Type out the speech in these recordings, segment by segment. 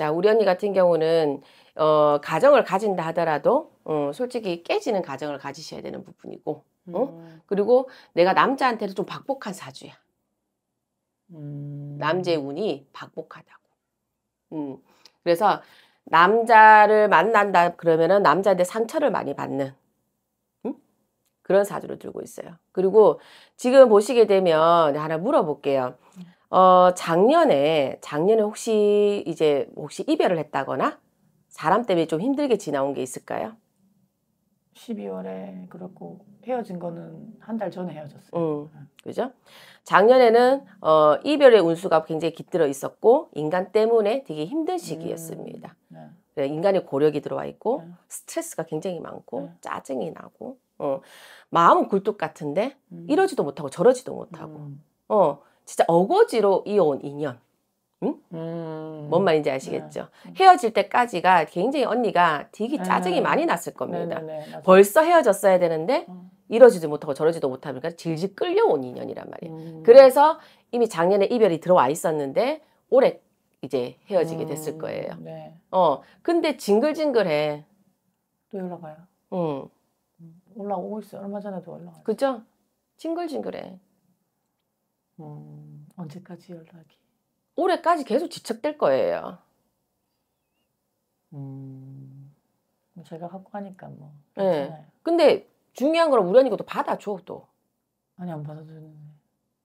자, 우리 언니 같은 경우는 어, 가정을 가진다 하더라도 어, 솔직히 깨지는 가정을 가지셔야 되는 부분이고 어? 음. 그리고 내가 남자한테도 좀 박복한 사주야. 음. 남자의 운이 박복하다고. 음. 그래서 남자를 만난다 그러면은 남자한테 상처를 많이 받는 음? 그런 사주를 들고 있어요. 그리고 지금 보시게 되면 네, 하나 물어볼게요. 음. 어, 작년에, 작년에 혹시 이제 혹시 이별을 했다거나 사람 때문에 좀 힘들게 지나온 게 있을까요? 12월에 그렇고 헤어진 거는 한 달 전에 헤어졌어요. 음, 그죠? 작년에는 어, 이별의 운수가 굉장히 깃들어 있었고 인간 때문에 되게 힘든 음, 시기였습니다. 음, 네. 인간의 고력이 들어와 있고 네. 스트레스가 굉장히 많고 네. 짜증이 나고 어, 마음은 굴뚝 같은데 음. 이러지도 못하고 저러지도 못하고 음. 어, 진짜 어거지로 이어온 인연. 응? 음. 뭔 말인지 아시겠죠? 네. 음. 헤어질 때까지가 굉장히 언니가 되게 네. 짜증이 네. 많이 났을 겁니다. 네, 네, 네 벌써 헤어졌어야 되는데 음. 이러지도 못하고 저러지도 못하니까 그러니까 질질 끌려온 인연이란 말이에요. 음. 그래서 이미 작년에 이별이 들어와 있었는데 올해 이제 헤어지게 됐을 음. 거예요. 어, 근데 징글징글해. 또 연락 와요. 응. 올라오고 있어요. 얼마 전에도 올라왔어. 그죠? 징글징글해. 음, 언제까지 연락이? 올해까지 계속 지척될 거예요. 음, 뭐 제가 갖고 가니까 뭐. 네. 괜찮아요. 근데 중요한 거 우연히 그것도 받아줘 또. 아니 안받아주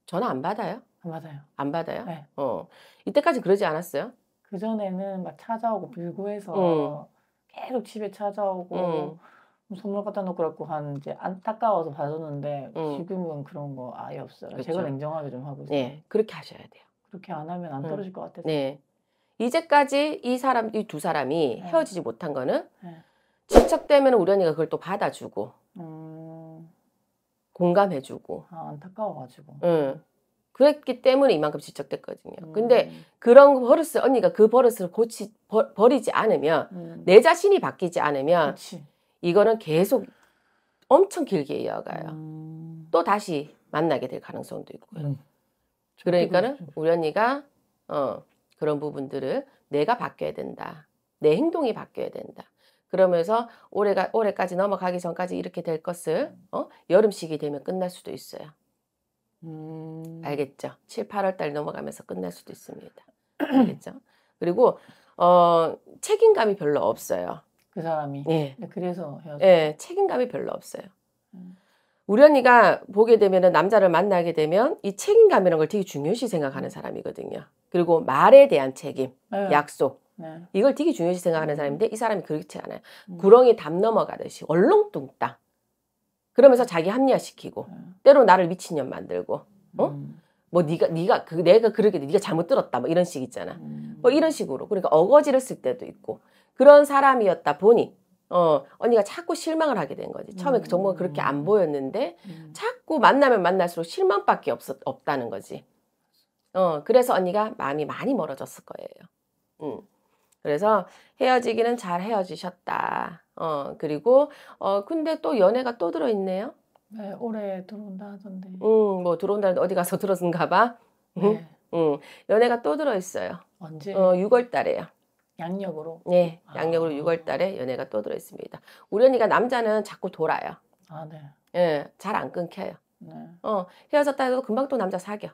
전화 안 받아요? 안 받아요. 안 받아요? 네. 어. 이때까지 그러지 않았어요? 그 전에는 막 찾아오고 빌고 해서 음. 계속 집에 찾아오고. 음. 뭐 선물 갖다 놓고 그렇고 한 이제 안타까워서 봐줬는데 음. 지금은 그런 거 아예 없어요. 그쵸. 제가 냉정하게 좀 하고 네, 있어요. 네, 그렇게 하셔야 돼요. 그렇게 안 하면 안 떨어질 음. 것 같아서. 네. 이제까지 이 사람 이 두 사람이 네. 헤어지지 못한 거는 네. 질척되면 우련이가 그걸 또 받아주고 음... 공감해주고 아, 안타까워가지고. 응. 그랬기 때문에 이만큼 지적됐거든요. 음. 근데 그런 버릇을 언니가 그 버릇을 고치 버, 버리지 않으면 음. 내 자신이 바뀌지 않으면 그치. 이거는 계속 엄청 길게 이어가요. 음. 또 다시 만나게 될 가능성도 있고요. 음. 그러니까는 우리 언니가 어, 그런 부분들을 내가 바뀌어야 된다. 내 행동이 바뀌어야 된다. 그러면서 올해가 올해까지 넘어가기 전까지 이렇게 될 것을 어? 여름 시기 되면 끝날 수도 있어요. 음. 알겠죠? 7, 8월 달 넘어가면서 끝날 수도 있습니다. 알겠죠? 그리고 어, 책임감이 별로 없어요. 그 사람이. 예. 그래서 헤어졌 예, 책임감이 별로 없어요. 음. 우리 언니가 보게 되면은 남자를 만나게 되면 이 책임감이라는 걸 되게 중요시 생각하는 사람이거든요. 그리고 말에 대한 책임, 네. 약속. 네. 이걸 되게 중요시 생각하는 사람인데 이 사람이 그렇지 않아요. 음. 구렁이 담 넘어가듯이 얼렁뚱땅. 그러면서 자기 합리화시키고 음. 때로 나를 미친년 만들고 어? 음. 뭐 네가 네가 그 내가 그러게 네가 잘못 들었다 뭐 이런 식 있잖아. 음. 뭐 이런 식으로. 그러니까 어거지를 쓸 때도 있고 그런 사람이었다 보니 어, 언니가 자꾸 실망을 하게 된 거지. 처음에 음. 정보가 그렇게 안 음. 보였는데, 음. 자꾸 만나면 만날수록 실망밖에 없었, 없다는 거지. 어, 그래서 언니가 마음이 많이 멀어졌을 거예요. 음. 그래서 헤어지기는 잘 헤어지셨다. 어, 그리고, 어, 근데 또 연애가 또 들어있네요. 네, 올해 들어온다 하던데. 음, 뭐 들어온다는데 어디 가서 들었는가 봐. 네. 음, 음, 연애가 또 들어있어요. 언제? 어, 6월 달에요. 양력으로? 네, 아. 양력으로 6월 달에 연애가 또 들어있습니다. 우리 언가 남자는 자꾸 돌아요. 아, 네. 예, 잘 안 끊겨요. 네. 어, 헤어졌다 해도 금방 또 남자 사겨.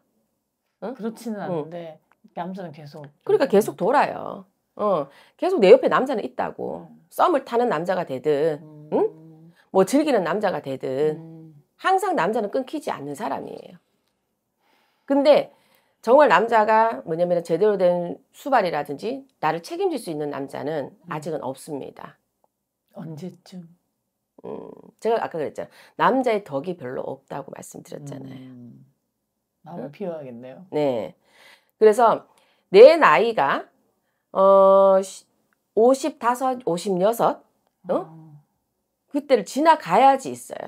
응? 그렇지는 않은데, 응. 남자는 계속. 그러니까 계속 돌아요. 어, 계속 내 옆에 남자는 있다고. 음. 썸을 타는 남자가 되든, 음. 응? 뭐 즐기는 남자가 되든, 음. 항상 남자는 끊기지 않는 사람이에요. 근데 정말 남자가 뭐냐면 제대로 된 수발이라든지 나를 책임질 수 있는 남자는 음. 아직은 없습니다. 언제쯤? 음, 제가 아까 그랬잖아. 남자의 덕이 별로 없다고 말씀드렸잖아요. 음, 마음을 응? 필요하겠네요. 네. 그래서 내 나이가 어 55, 56, 어? 어? 그때를 지나가야지 있어요.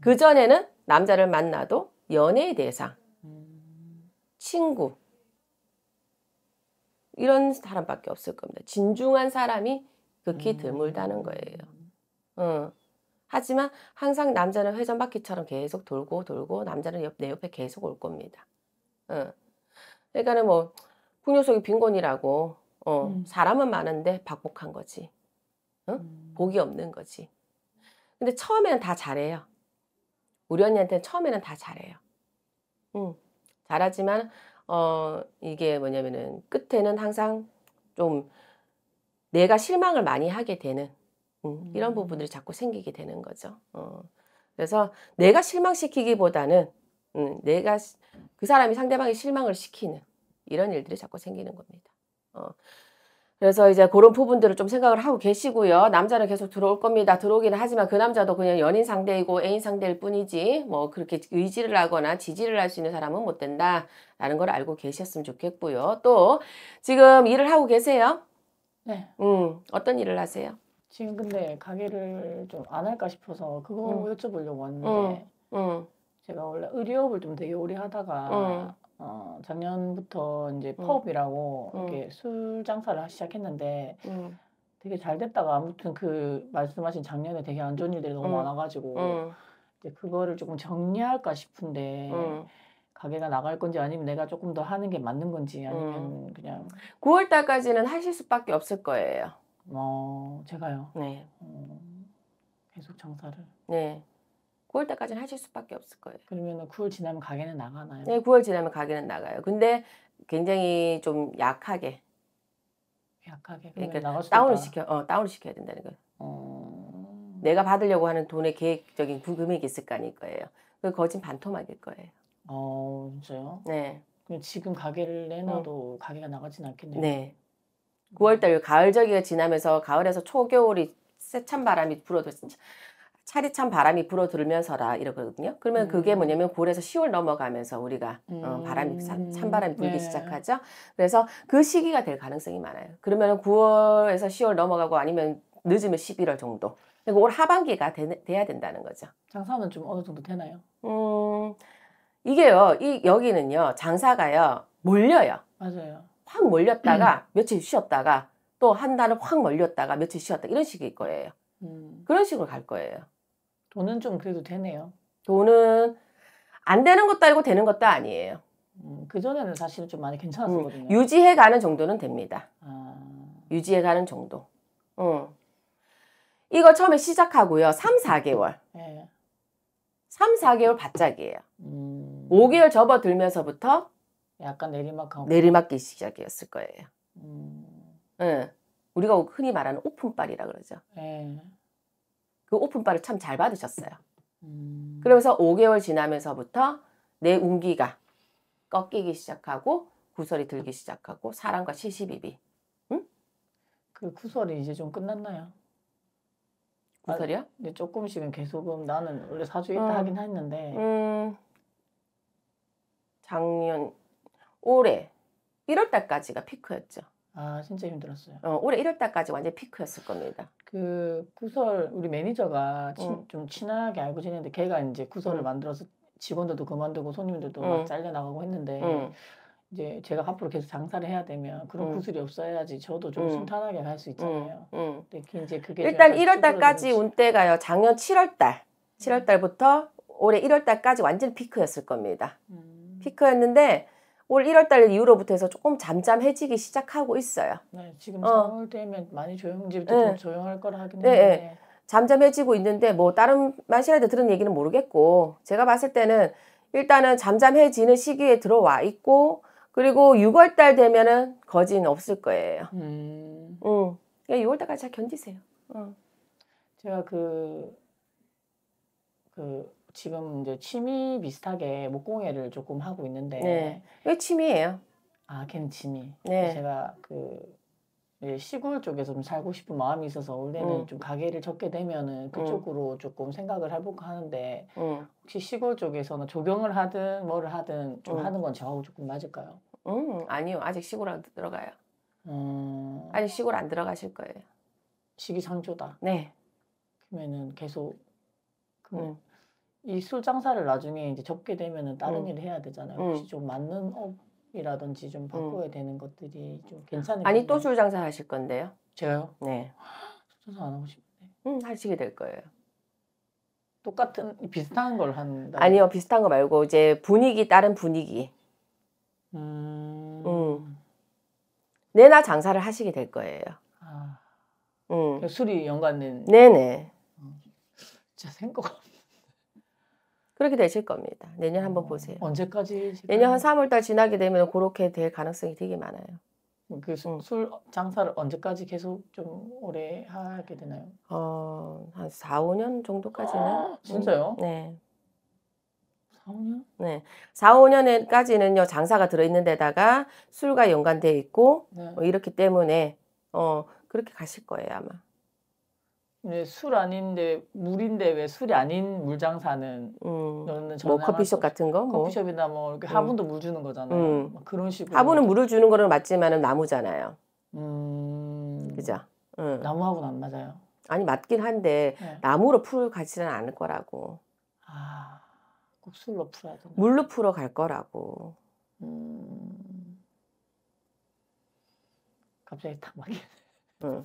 그 전에는 남자를 만나도 연애 대상, 친구 이런 사람밖에 없을 겁니다. 진중한 사람이 극히 음. 드물다는 거예요. 어. 하지만 항상 남자는 회전바퀴처럼 계속 돌고 돌고 남자는 옆, 내 옆에 계속 올 겁니다. 어. 그러니까는 뭐 풍요 속의 빈곤이라고 어, 음. 사람은 많은데 박복한 거지. 어? 음. 복이 없는 거지. 근데 처음에는 다 잘해요. 우리 언니한테는 처음에는 다 잘해요. 음, 잘하지만 어 이게 뭐냐면은 끝에는 항상 좀 내가 실망을 많이 하게 되는 음, 이런 부분들이 자꾸 생기게 되는 거죠. 어, 그래서 내가 실망시키기보다는 음, 내가 그 사람이 상대방이 실망을 시키는 이런 일들이 자꾸 생기는 겁니다. 어, 그래서 이제 그런 부분들을 좀 생각을 하고 계시고요. 남자는 계속 들어올 겁니다. 들어오기는 하지만 그 남자도 그냥 연인 상대이고 애인 상대일 뿐이지 뭐 그렇게 의지를 하거나 지지를 할 수 있는 사람은 못 된다. 라는 걸 알고 계셨으면 좋겠고요. 또 지금 일을 하고 계세요? 네. 음, 어떤 일을 하세요? 지금 근데 가게를 좀 안 할까 싶어서 그거 음. 여쭤보려고 왔는데 음. 음. 제가 원래 의료업을 좀 되게 오래 하다가 음. 어, 작년부터 이제 펍이라고 음. 이렇게 술 장사를 시작했는데 음. 되게 잘 됐다가 아무튼 그 말씀하신 작년에 되게 안 좋은 일들이 너무 많아가지고 이제 그거를 조금 정리할까 싶은데 가게가 나갈 건지 아니면 내가 조금 더 하는 게 맞는 건지 아니면 그냥 9월 달까지는 하실 수밖에 없을 거예요. 어 제가요. 네. 어, 계속 장사를. 네. 9월 달까지는 하실 수밖에 없을 거예요. 그러면 9월 지나면 가게는 나가나요? 네, 9월 지나면 가게는 나가요. 근데 굉장히 좀 약하게. 약하게. 그러니까 다운을 시켜, 어, 다운을 시켜야 된다는 거예요. 어... 내가 받으려고 하는 돈의 계획적인 구금액이 있을 거 아닐 거요그 거진 반토막일 거예요. 어, 진짜요? 네. 그럼 지금 가게를 내놔도 어. 가게가 나가진 않겠네요. 네. 9월달 음. 가을 저기가 지나면서 가을에서 초겨울이 세찬 바람이 불어도 차디찬 바람이 불어들면서라 이러거든요. 그러면 음. 그게 뭐냐면 고래에서 10월 넘어가면서 우리가 음. 어, 바람이 찬 음. 바람이 불기 네. 시작하죠. 그래서 그 시기가 될 가능성이 많아요. 그러면 9월에서 10월 넘어가고 아니면 늦으면 11월 정도. 그리고 그러니까 올 하반기가 되, 돼야 된다는 거죠. 장사는 좀 어느 정도 되나요? 음 이게요. 이 여기는요 장사가요 몰려요. 맞아요. 확 몰렸다가 음. 며칠 쉬었다가 또 한 달을 확 몰렸다가 며칠 쉬었다 이런 식일 거예요. 음. 그런 식으로 갈 거예요. 돈은 좀 그래도 되네요. 돈은 안 되는 것도 아니고 되는 것도 아니에요. 음, 그전에는 사실좀 많이 괜찮았거든요 음, 유지해 가는 정도는 됩니다. 아... 유지해 가는 정도. 음. 이거 처음에 시작하고요. 3, 4개월. 네. 예. 3, 4개월 바짝이에요. 음... 5개월 접어들면서부터 약간 내리막하고 내리막기 시작이었을 거예요. 음... 네. 우리가 흔히 말하는 오픈빨이라 그러죠. 네. 그 오픈바를 참 잘 받으셨어요. 음. 그러면서 5개월 지나면서부터 내 운기가 꺾이기 시작하고 구설이 들기 시작하고 사랑과 시시비비. 응? 그 구설이 이제 좀 끝났나요? 구설이요? 아, 근데 조금씩은 계속 나는 원래 사주겠다 음. 하긴 했는데 음. 작년 올해 1월 달까지가 피크였죠. 아 진짜 힘들었어요. 어, 올해 1월 달까지 완전 피크였을 겁니다. 그 구설 우리 매니저가 어. 친, 어. 좀 친하게 알고 지내는데 걔가 이제 구설을 응. 어. 만들어서 직원들도 그만두고 손님들도 응. 막 어. 잘려 나가고 했는데 응. 이제 제가 앞으로 계속 장사를 해야 되면 그런 구슬이 없어야지 저도 좀 순탄하게 할 수 있잖아요. 근데 이제 그게 일단 1월 달까지 온 때가요. 작년 7월 달, 7월 음. 달부터 올해 1월 달까지 완전 피크였을 겁니다. 음. 피크였는데 올 1월 달 이후로부터 해서 조금 잠잠해지기 시작하고 있어요. 네, 지금 어. 3월 되면 많이 조용해지고 네. 조용할 거라 하긴 네, 데 네. 잠잠해지고 있는데 뭐 다른 마시라도 들은 얘기는 모르겠고 제가 봤을 때는 일단은 잠잠해지는 시기에 들어와 있고 그리고 6월 달 되면은 거진 없을 거예요. 음. 응. 6월 달까지 잘 견디세요. 응. 제가 그, 그, 지금 이제 취미 비슷하게 목공예를 조금 하고 있는데 네. 왜 취미예요? 아, 걔는 취미. 네. 제가 그 시골 쪽에좀 살고 싶은 마음이 있어서 원래는 음. 좀 가게를 접게 되면은 음. 그쪽으로 음. 조금 생각을 해볼까 하는데 음. 혹시 시골 쪽에서는 조경을 하든 뭐를 하든 좀 음. 하는 건 저하고 조금 맞을까요? 음 아니요 아직 시골 안 들어가요. 음. 아직 시골 안 들어가실 거예요. 시기상조다. 네. 그러면은 계속 그 이술 장사를 나중에 이제 접게 되면 다른 음. 일을 해야 되잖아요. 혹시 좀 맞는 업이라든지 좀 바꿔야 되는 것들이 좀괜찮을 아니 또 술 장사 하실 건데요? 제가요? 네. 술 장사 안 하고 싶은데. 음 하시게 될 거예요. 똑같은 비슷한 걸 한다. 아니요 비슷한 거 말고 이제 분위기 다른 분위기. 음. 음. 내나 장사를 하시게 될 거예요. 아. 음. 술이 연관된. 네네. 음. 진짜 생각. 그렇게 되실 겁니다. 내년 한번 어, 보세요. 언제까지? 시간 내년 한 3월달 지나게 되면 그렇게 될 가능성이 되게 많아요. 음, 그술 장사를 언제까지 계속 좀 오래 하게 되나요? 어, 한 4, 5년 정도까지는. 아, 진짜요? 음, 네. 4, 5년? 네. 4, 5년까지는요, 장사가 들어있는 데다가 술과 연관돼 있고, 네. 뭐 이렇기 때문에, 어, 그렇게 가실 거예요, 아마. 술 아닌데 물인데 왜 술이 아닌 물 장사는 음. 뭐 커피숍 같은 거 뭐. 커피숍이나 뭐 이렇게 음. 화분도 물 주는 거잖아요 음. 그런 식으로 화분은 물을 주는 거는 맞지만은 나무잖아요 음 그죠 음. 나무하고는 안 맞아요 아니 맞긴 한데 네. 나무로 풀 가지는 않을 거라고 아꼭 술로 풀어야 되 물로 풀어 갈 거라고 음 갑자기 탁막이 응.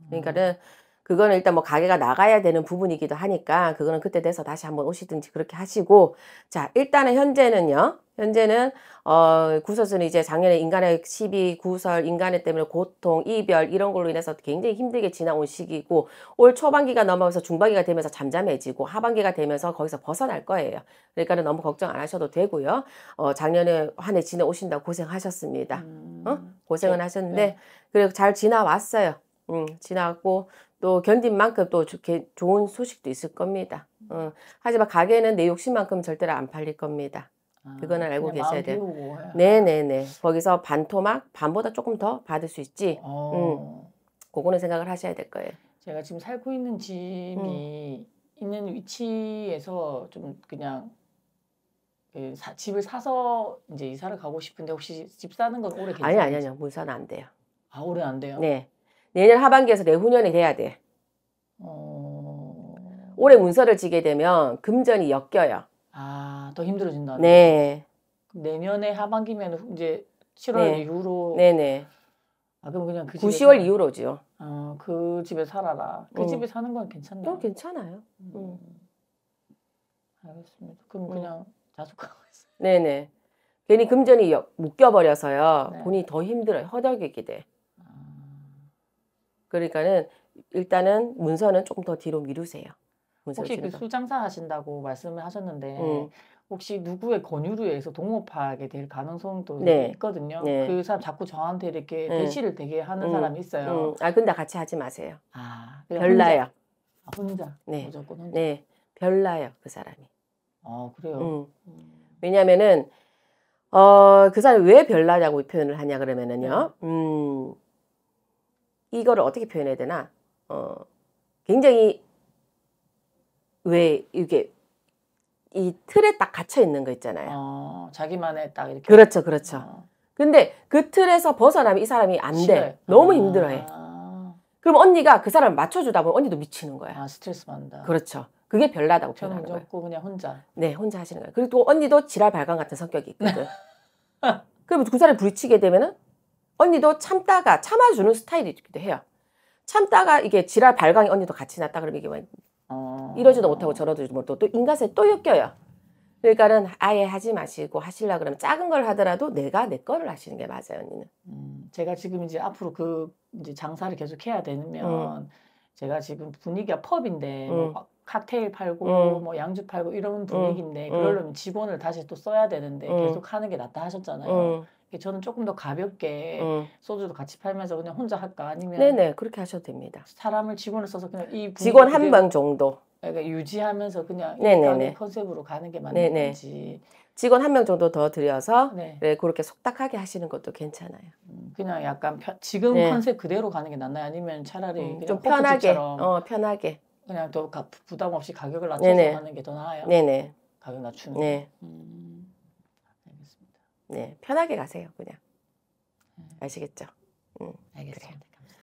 음. 그러니까는 그거는 일단 뭐 가게가 나가야 되는 부분이기도 하니까 그거는 그때 돼서 다시 한번 오시든지 그렇게 하시고 자 일단은 현재는요 현재는 어 구설수는 이제 작년에 인간의 시비 구설 인간의 때문에 고통 이별 이런 걸로 인해서 굉장히 힘들게 지나온 시기고 올 초반기가 넘어가서 중반기가 되면서 잠잠해지고 하반기가 되면서 거기서 벗어날 거예요 그러니까는 너무 걱정 안 하셔도 되고요 어 작년에 한 해 지내오신다 고생하셨습니다 고어 음. 고생은 네. 하셨는데 네. 그리고 잘 지나왔어요 음, 지나갔고 또 견딘 만큼 또 좋게 좋은 소식도 있을 겁니다. 음, 어, 하지만 가게는 내 욕심만큼 절대로 안 팔릴 겁니다. 아, 그거는 알고 계셔야 돼요. 예. 네네네. 거기서 반토막 반보다 조금 더 받을 수 있지. 어. 음, 그거는 생각을 하셔야 될 거예요. 제가 지금 살고 있는 집이 음. 있는 위치에서 좀 그냥 그 사, 집을 사서 이제 이사를 가고 싶은데 혹시 집 사는 건 오래 괜찮아요? 아니 아니 아니요. 못 사는 안 돼요. 아 오래 안 돼요? 네. 내년 하반기에서 내후년이 돼야 돼. 어... 올해 문서를 지게 되면 금전이 엮여요. 아, 더 힘들어진다. 네. 내년에 하반기면 이제 7월 네. 이후로. 네네. 아, 그럼 그냥 그 9, 10월 이후로지 아, 그 집에 살아라. 그 음. 집에 사는 건괜찮나 그럼 어, 괜찮아요. 음. 알겠습니다. 그럼 그냥 자숙하고 있어요. 네네. 괜히 금전이 묶여버려서요. 네. 본인이 더 힘들어요. 허덕이게 돼. 그러니까는 일단은 문서는 조금 더 뒤로 미루세요. 혹시 그 수장사 하신다고 말씀을 하셨는데 음. 혹시 누구의 권유로 해서 동업하게 될 가능성도 네. 있거든요. 네. 그 사람 자꾸 저한테 이렇게 네. 대시를 되게 하는 음. 사람이 있어요. 음. 아 근데 같이 하지 마세요. 아 별나요. 혼자. 아, 혼자. 네. 무조건 혼자. 네. 별나요 그 사람이. 아 그래요. 음. 음. 왜냐면은 어그 사람이 왜 별나냐고 표현을 하냐 그러면은요. 네. 음. 이거를 어떻게 표현해야 되나? 어, 굉장히 왜 이게 이 틀에 딱 갇혀 있는 거 있잖아요. 어, 자기만의 딱 이렇게. 그렇죠, 그렇죠. 어. 근데 그 틀에서 벗어나면 이 사람이 안 돼. 싫어요. 너무 아. 힘들어해. 아. 그럼 언니가 그 사람을 맞춰주다 보면 언니도 미치는 거야. 아, 스트레스 받는다. 그렇죠. 그게 별나다고 표현하는 거예요. 없고 그냥 혼자. 네, 혼자 하시는 거예요. 그리고 또 언니도 지랄 발광 같은 성격이 있거든. 그러면 그 사람이 부딪히게 되면은 언니도 참다가 참아주는 스타일이기도 해요. 참다가 이게 지랄 발광이 언니도 같이 났다 그러면 이게 막 뭐 어... 이러지도 못하고 저러지도 못하고 또 인간세 또 엮여요. 그러니까는 아예 하지 마시고 하실라 그러면 작은 걸 하더라도 내가 내 거를 하시는 게 맞아요, 언니는. 음, 제가 지금 이제 앞으로 그 이제 장사를 계속 해야 되면 음. 제가 지금 분위기가 펍인데 뭐 음. 뭐 칵테일 팔고 음. 뭐 양주 팔고 이런 음. 분위기인데 음. 그러려면 직원을 다시 또 써야 되는데 계속 하는 게 낫다 하셨잖아요. 저는 조금 더 가볍게 음. 소주도 같이 팔면서 그냥 혼자 할까 아니면 네네 그렇게 하셔도 됩니다. 사람을 직원을 써서 그냥 이 직원 한 명 정도 그러니까 유지하면서 그냥 네네네 컨셉으로 가는 게 맞는 지 직원 한 명 정도 더 들여서 네. 네. 그렇게 속닥하게 하시는 것도 괜찮아요. 음, 그냥 약간 편, 지금 네. 컨셉 그대로 가는 게 낫나요? 아니면 차라리 음, 좀 편하게 어 편하게 그냥 더 부담 없이 가격을 낮춰서 네네. 가는 게 더 나아요. 네네 가격 낮추는. 네. 음. 네, 편하게 가세요, 그냥. 음. 아시겠죠? 음, 알겠습니다. 그래